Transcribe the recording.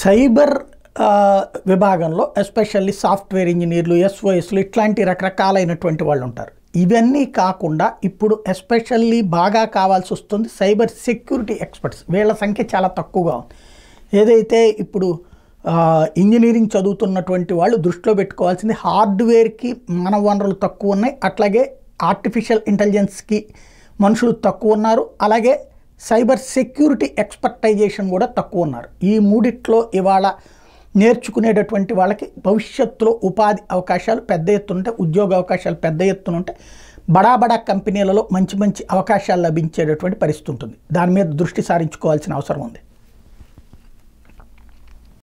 cyber విభాగంలో especially software ఇంజనీర్లు ఎస్ఓఎస్లు ఇట్లాంటి రకరకాలైనటువంటి వాళ్ళు ఉంటారు ఇవన్నీ కాకుండా ఇప్పుడు ఎస్పెషల్లీ బాగా కావాల్సి వస్తుంది సైబర్ సెక్యూరిటీ ఎక్స్పర్ట్స్ వీళ్ళ సంఖ్య చాలా తక్కువగా ఉంది ఏదైతే ఇప్పుడు ఇంజనీరింగ్ చదువుతున్నటువంటి వాళ్ళు దృష్టిలో పెట్టుకోవాల్సింది హార్డ్వేర్కి మన వనరులు తక్కువ ఉన్నాయి అట్లాగే ఆర్టిఫిషియల్ ఇంటెలిజెన్స్కి మనుషులు తక్కువ ఉన్నారు అలాగే సైబర్ సెక్యూరిటీ ఎక్స్పర్టైజేషన్ కూడా తక్కువ ఉన్నారు ఈ మూడిట్లో ఇవాళ నేర్చుకునేటటువంటి వాళ్ళకి భవిష్యత్తులో ఉపాధి అవకాశాలు పెద్ద ఎత్తున ఉంటాయి ఉద్యోగ అవకాశాలు పెద్ద ఎత్తున ఉంటాయి బడా బడా కంపెనీలలో మంచి మంచి అవకాశాలు లభించేటటువంటి పరిస్థితి ఉంటుంది దాని మీద దృష్టి సారించుకోవాల్సిన అవసరం ఉంది